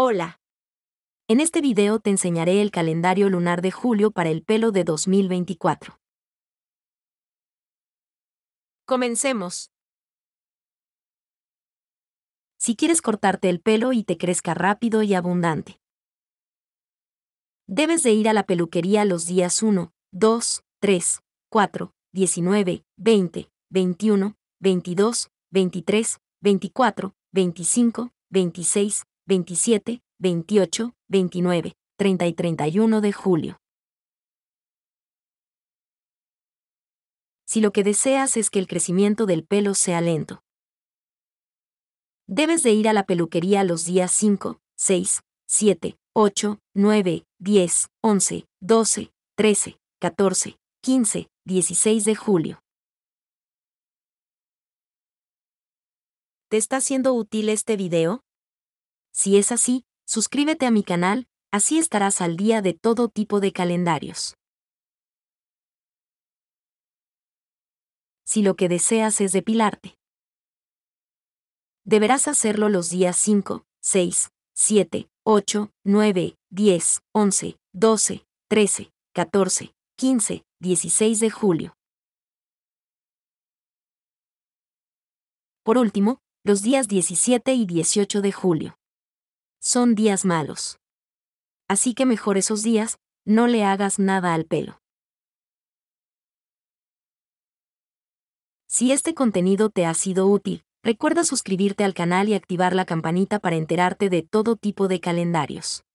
Hola. En este video te enseñaré el calendario lunar de julio para el pelo de 2024. Comencemos. Si quieres cortarte el pelo y te crezca rápido y abundante. Debes de ir a la peluquería los días 1, 2, 3, 4, 19, 20, 21, 22, 23, 24, 25, 26, 27, 28, 29, 30 y 31 de julio. Si lo que deseas es que el crecimiento del pelo sea lento, debes de ir a la peluquería los días 5, 6, 7, 8, 9, 10, 11, 12, 13, 14, 15, 16 de julio. ¿Te está siendo útil este video? Si es así, suscríbete a mi canal, así estarás al día de todo tipo de calendarios. Si lo que deseas es depilarte, deberás hacerlo los días 5, 6, 7, 8, 9, 10, 11, 12, 13, 14, 15, 16 de julio. Por último, los días 17 y 18 de julio. Son días malos. Así que mejor esos días, no le hagas nada al pelo. Si este contenido te ha sido útil, recuerda suscribirte al canal y activar la campanita para enterarte de todo tipo de calendarios.